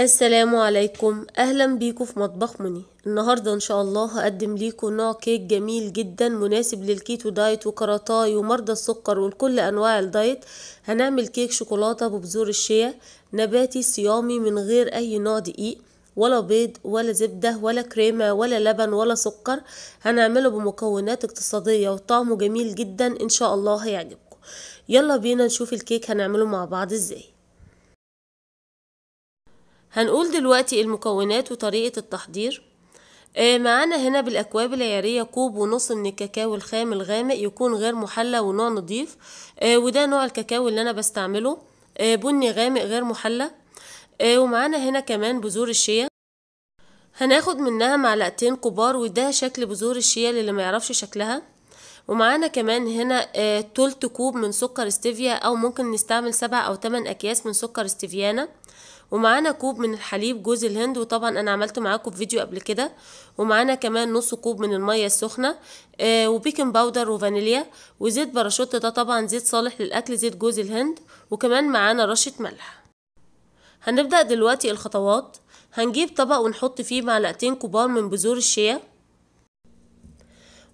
السلام عليكم اهلا بيكم في مطبخ مني النهارده ان شاء الله هقدم ليكم نوع كيك جميل جدا مناسب للكيتو دايت وكرطاي ومرضى السكر ولكل انواع الدايت هنعمل كيك شوكولاته ببذور الشيا نباتي صيامي من غير اي نوع دقيق ولا بيض ولا زبدة ولا كريمة ولا لبن ولا سكر هنعمله بمكونات اقتصادية وطعمه جميل جدا ان شاء الله هيعجبكم يلا بينا نشوف الكيك هنعمله مع بعض ازاي هنقول دلوقتي المكونات وطريقة التحضير آه، معانا هنا بالأكواب العيارية كوب ونص من الكاكاو الخام الغامق يكون غير محلى ونوع نضيف آه، وده نوع الكاكاو اللي أنا بستعمله آه، بني غامق غير محلى ومعانا هنا كمان بذور الشيا هناخد منها معلقتين كبار وده شكل بذور الشيا للي ما يعرفش شكلها ومعانا كمان هنا تلت كوب من سكر ستيفيا او ممكن نستعمل سبع او تمن اكياس من سكر ستيفيانا ومعانا كوب من الحليب جوز الهند وطبعا انا عملته معاكم فيديو قبل كده ومعانا كمان نص كوب من الميه السخنه آه وبيكنج باودر وفانيليا وزيت باراشوت ده طبعا زيت صالح للاكل زيت جوز الهند وكمان معانا رشه ملح هنبدا دلوقتي الخطوات هنجيب طبق ونحط فيه معلقتين كبار من بذور الشيا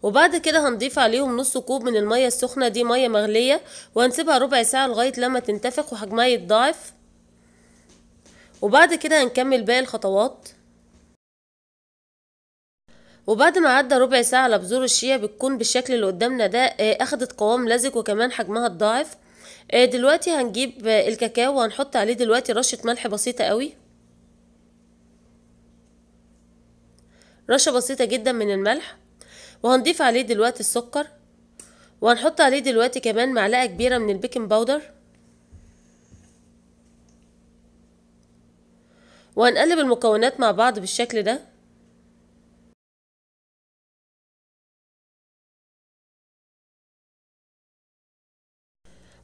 وبعد كده هنضيف عليهم نص كوب من المية السخنة دي مية مغلية وهنسيبها ربع ساعة لغاية لما تنتفخ وحجمها يتضاعف وبعد كده هنكمل باقي الخطوات وبعد ما عدى ربع ساعة على بذور الشيا بتكون بالشكل اللي قدامنا ده آه، اخدت قوام لزج وكمان حجمها اتضاعف آه، دلوقتي هنجيب آه، الكاكاو وهنحط عليه دلوقتي رشة ملح بسيطة قوي رشة بسيطة جدا من الملح وهنضيف عليه دلوقتي السكر وهنحط عليه دلوقتي كمان معلقة كبيرة من البيكنج باودر وهنقلب المكونات مع بعض بالشكل ده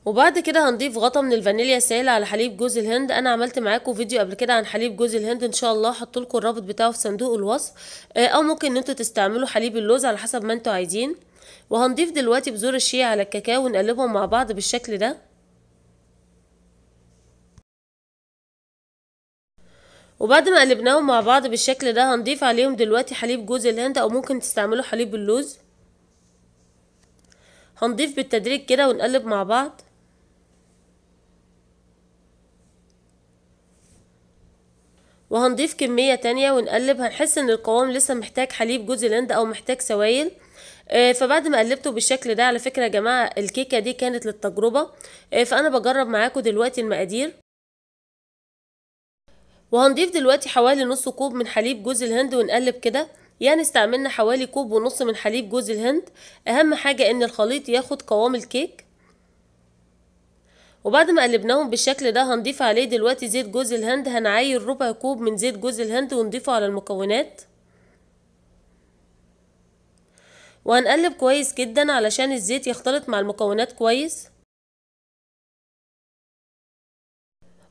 وبعد كده هنضيف غطا من الفانيليا سائل على حليب جوز الهند انا عملت معاكم فيديو قبل كده عن حليب جوز الهند ان شاء الله هحطلكوا الرابط بتاعه في صندوق الوصف آه، او ممكن ان انتوا تستعملوا حليب اللوز على حسب ما انتوا عايزين وهنضيف دلوقتي بذور الشيا على الكاكاو ونقلبهم مع بعض بالشكل ده وبعد ما قلبناهم مع بعض بالشكل ده هنضيف عليهم دلوقتي حليب جوز الهند او ممكن تستعملوا حليب اللوز هنضيف بالتدريج كده ونقلب مع بعض وهنضيف كمية تانية ونقلب هنحس ان القوام لسه محتاج حليب جوز الهند او محتاج سوائل آه، فبعد ما قلبته بالشكل ده على فكرة يا جماعة الكيكة دي كانت للتجربة آه، فانا بجرب معاكم دلوقتي المقادير وهنضيف دلوقتي حوالي نص كوب من حليب جوز الهند ونقلب كده يعني استعملنا حوالي كوب ونص من حليب جوز الهند اهم حاجة ان الخليط ياخد قوام الكيك وبعد ما قلبناهم بالشكل ده هنضيف عليه دلوقتي زيت جوز الهند هنعاير ربع كوب من زيت جوز الهند ونضيفه على المكونات وهنقلب كويس جدا علشان الزيت يختلط مع المكونات كويس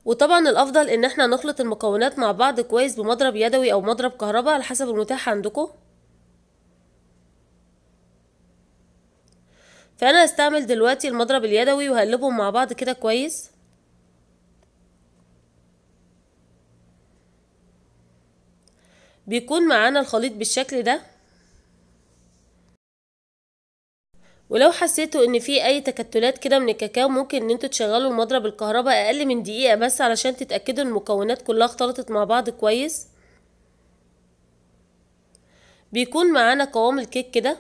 وطبعا الافضل ان احنا نخلط المكونات مع بعض كويس بمضرب يدوي او مضرب كهرباء على حسب المتاح عندكم فانا هستعمل دلوقتي المضرب اليدوي وهقلبهم مع بعض كده كويس بيكون معانا الخليط بالشكل ده ولو حسيتوا ان في اي تكتلات كده من الكاكاو ممكن ان انتوا تشغلوا المضرب الكهرباء اقل من دقيقه بس علشان تتاكدوا المكونات كلها اختلطت مع بعض كويس بيكون معانا قوام الكيك كده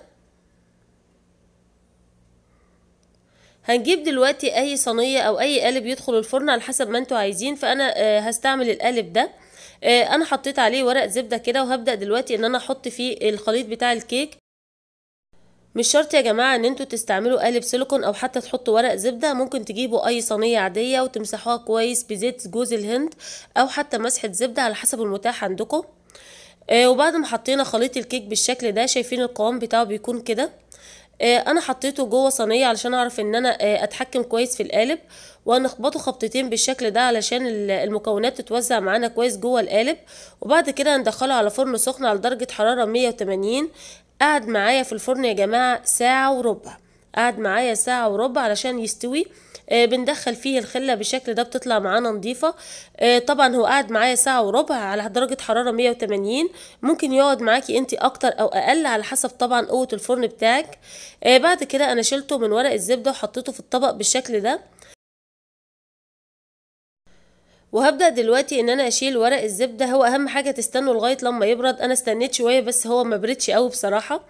هنجيب دلوقتي اي صينيه او اي قالب يدخل الفرن على حسب ما انتوا عايزين فانا آه، هستعمل القالب ده آه، انا حطيت عليه ورق زبده كده وهبدا دلوقتي ان انا احط فيه الخليط بتاع الكيك مش شرط يا جماعه ان انتوا تستعملوا قالب سيليكون او حتى تحطوا ورق زبده ممكن تجيبوا اي صينيه عاديه وتمسحوها كويس بزيت جوز الهند او حتى مسحه زبده على حسب المتاح عندكم آه وبعد ما حطينا خليط الكيك بالشكل ده شايفين القوام بتاعه بيكون كده آه، انا حطيته جوه صينيه علشان اعرف ان انا آه، اتحكم كويس في القالب وهنخبطه خبطتين بالشكل ده علشان المكونات تتوزع معانا كويس جوه القالب وبعد كده هندخله على فرن سخن على درجه حراره 180 قعد معايا في الفرن يا جماعه ساعه وربع قعد معايا ساعه وربع علشان يستوي آه، بندخل فيه الخله بالشكل ده بتطلع معانا نظيفه آه، طبعا هو قعد معايا ساعه وربع على درجه حراره 180 ممكن يقعد معاكي انت اكتر او اقل على حسب طبعا قوه الفرن بتاعك آه، بعد كده انا شلته من ورق الزبده وحطيته في الطبق بالشكل ده وهبدأ دلوقتي ان انا اشيل ورق الزبدة هو اهم حاجة تستنوا لغاية لما يبرد انا استنيت شوية بس هو ما بردش قوي بصراحة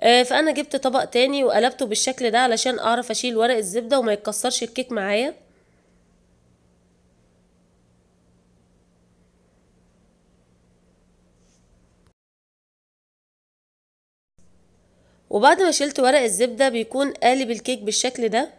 آه، فانا جبت طبق تاني وقلبته بالشكل ده علشان اعرف اشيل ورق الزبدة وما يتكسرش الكيك معايا وبعد ما شلت ورق الزبدة بيكون قالب الكيك بالشكل ده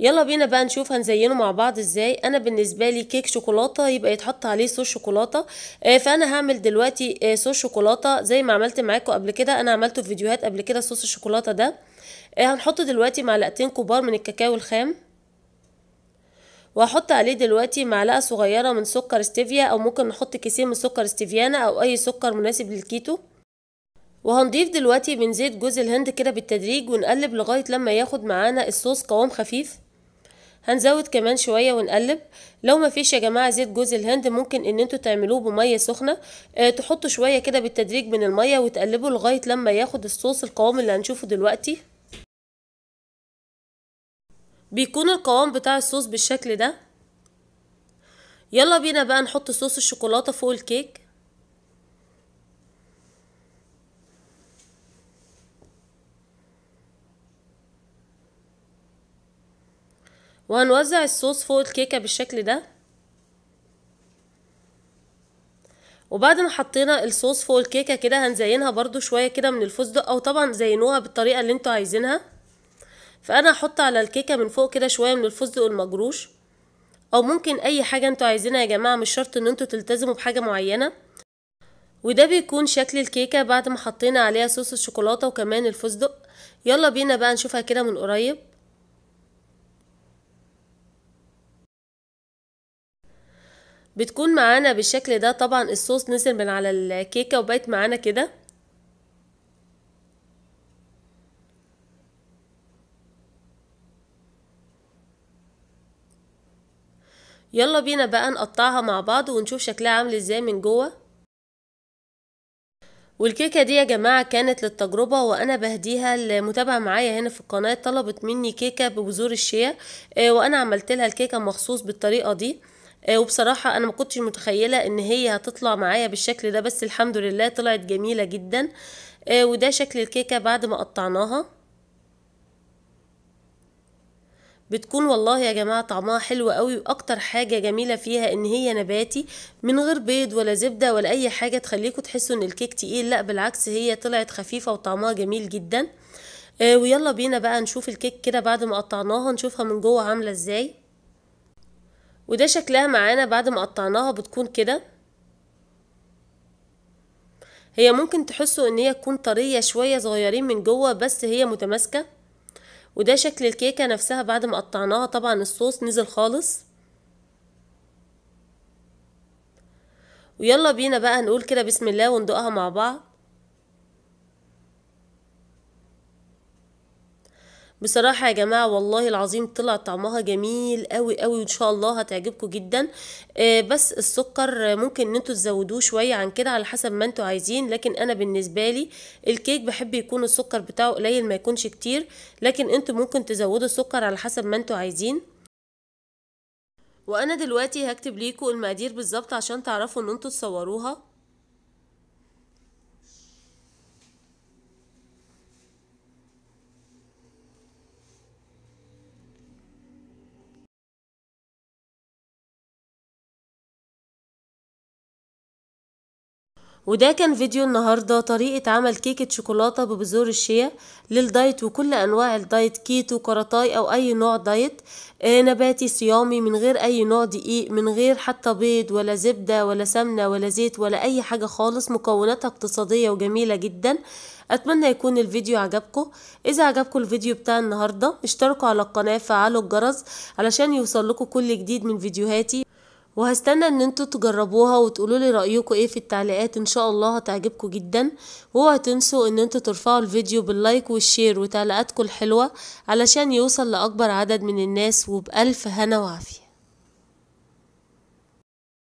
يلا بينا بقى نشوف هنزينه مع بعض ازاي انا بالنسبه لي كيك شوكولاته يبقى يتحط عليه صوص شوكولاته آه، فانا هعمل دلوقتي آه، صوص شوكولاته زي ما عملت معاكم قبل كده انا عملته في فيديوهات قبل كده صوص الشوكولاته ده آه، هنحط دلوقتي معلقتين كبار من الكاكاو الخام وهحط عليه دلوقتي معلقه صغيره من سكر ستيفيا او ممكن نحط كيسين من سكر ستيفيانا او اي سكر مناسب للكيتو وهنضيف دلوقتي من زيت جوز الهند كده بالتدريج ونقلب لغايه لما ياخد معانا الصوص قوام خفيف هنزود كمان شويه ونقلب لو ما فيش يا جماعه زيت جوز الهند ممكن ان انتوا تعملوه بميه سخنه اه تحطوا شويه كده بالتدريج من الميه وتقلبوا لغايه لما ياخد الصوص القوام اللي هنشوفه دلوقتي بيكون القوام بتاع الصوص بالشكل ده يلا بينا بقى نحط صوص الشوكولاته فوق الكيك وهنوزع الصوص فوق الكيكة بالشكل ده وبعد ما حطينا الصوص فوق الكيكة كده هنزينها برضو شوية كده من الفستق او طبعا زينوها بالطريقة اللي انتوا عايزينها فانا هحط على الكيكة من فوق كده شوية من الفستق المجروش او ممكن اي حاجة انتوا عايزينها يا جماعة مش شرط ان انتوا تلتزموا بحاجة معينة وده بيكون شكل الكيكة بعد ما حطينا عليها صوص الشوكولاتة وكمان الفستق يلا بينا بقى نشوفها كده من قريب بتكون معانا بالشكل ده طبعا الصوص نزل من على الكيكة وبقت معانا كده يلا بينا بقى نقطعها مع بعض ونشوف شكلها عامل ازاي من جوه والكيكة دي يا جماعة كانت للتجربة وأنا بهديها المتابعة معايا هنا في القناة طلبت مني كيكة ببذور الشيا آه، وأنا عملت لها الكيكة مخصوص بالطريقة دي آه، وبصراحة أنا ما كنتش متخيلة إن هي هتطلع معايا بالشكل ده بس الحمد لله طلعت جميلة جدا آه، وده شكل الكيكة بعد ما قطعناها بتكون والله يا جماعة طعمها حلو قوي واكتر حاجة جميلة فيها ان هي نباتي من غير بيض ولا زبدة ولا اي حاجة تخليكم تحسوا ان الكيك تقيل لا بالعكس هي طلعت خفيفة وطعمها جميل جدا آه، ويلا بينا بقى نشوف الكيك كده بعد ما قطعناها نشوفها من جوه عاملة ازاي وده شكلها معانا بعد ما قطعناها بتكون كده هي ممكن تحسوا ان هي تكون طرية شوية صغيرين من جوه بس هي متماسكة وده شكل الكيكة نفسها بعد ما قطعناها طبعا الصوص نزل خالص ويلا بينا بقى نقول كده بسم الله وندوقها مع بعض بصراحه يا جماعه والله العظيم طلع طعمها جميل قوي قوي وان شاء الله هتعجبكم جدا آه، بس السكر ممكن ان انتوا تزودوه شويه عن كده على حسب ما انتوا عايزين لكن انا بالنسبه لي الكيك بحب يكون السكر بتاعه قليل ما يكونش كتير لكن انتوا ممكن تزودوا السكر على حسب ما انتوا عايزين وانا دلوقتي هكتب ليكم المقادير بالظبط عشان تعرفوا ان انتوا تصوروها وده كان فيديو النهاردة طريقة عمل كيكة شوكولاتة ببذور الشيا للدايت وكل أنواع الدايت كيتو كراتاي أو أي نوع دايت آه، نباتي صيامي من غير أي نوع دقيق من غير حتى بيض ولا زبدة ولا سمنة ولا زيت ولا أي حاجة خالص مكوناتها اقتصادية وجميلة جدا أتمنى يكون الفيديو عجبكم إذا عجبكم الفيديو بتاع النهاردة اشتركوا على القناة فعلوا الجرس علشان يوصل لكم كل جديد من فيديوهاتي وهستنى ان انتوا تجربوها وتقولوا لي رايكم ايه في التعليقات ان شاء الله هتعجبكم جدا وما تنسوا ان انتوا ترفعوا الفيديو باللايك والشير وتعليقاتكم الحلوه علشان يوصل لاكبر عدد من الناس وبالف هنا وعافيه